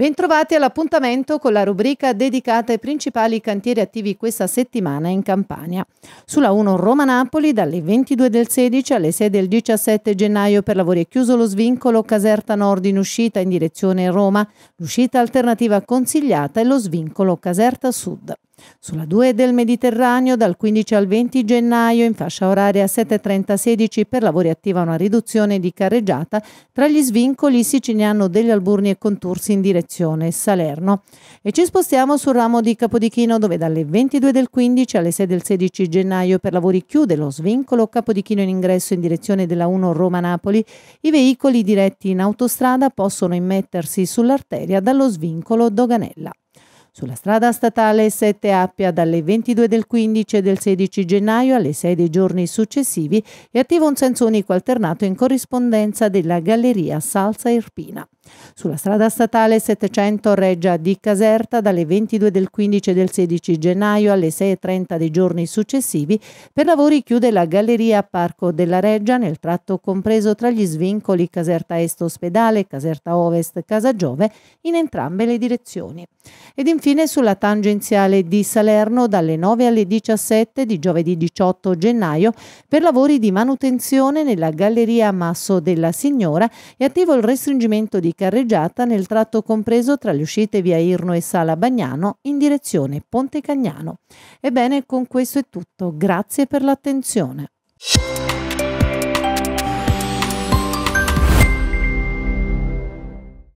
Bentrovati all'appuntamento con la rubrica dedicata ai principali cantieri attivi questa settimana in Campania. Sulla 1 Roma-Napoli dalle 22 del 16 alle 6 del 17 gennaio per lavori è chiuso lo svincolo Caserta Nord in uscita in direzione Roma, l'uscita alternativa consigliata è lo svincolo Caserta Sud. Sulla 2 del Mediterraneo dal 15 al 20 gennaio in fascia oraria 7.30-16 per lavori attiva una riduzione di carreggiata tra gli svincoli siciliano degli Alburni e Contursi in direzione Salerno. E ci spostiamo sul ramo di Capodichino dove dalle 22 del 15 alle 6 del 16 gennaio per lavori chiude lo svincolo Capodichino in ingresso in direzione della 1 Roma-Napoli. I veicoli diretti in autostrada possono immettersi sull'arteria dallo svincolo Doganella sulla strada statale 7 Appia dalle 22 del 15 e del 16 gennaio alle 6 dei giorni successivi è attivo un senso unico alternato in corrispondenza della Galleria Salsa Irpina. Sulla strada statale 700 Reggia di Caserta dalle 22 del 15 e del 16 gennaio alle 6.30 dei giorni successivi per lavori chiude la galleria Parco della Reggia nel tratto compreso tra gli svincoli Caserta Est Ospedale, Caserta Ovest, Casa Giove in entrambe le direzioni. Ed infine sulla tangenziale di Salerno dalle 9 alle 17 di giovedì 18 gennaio per lavori di manutenzione nella galleria Masso della Signora è attivo il restringimento di carreggiata nel tratto compreso tra le uscite via Irno e Sala Bagnano in direzione Ponte Cagnano. Ebbene, con questo è tutto. Grazie per l'attenzione.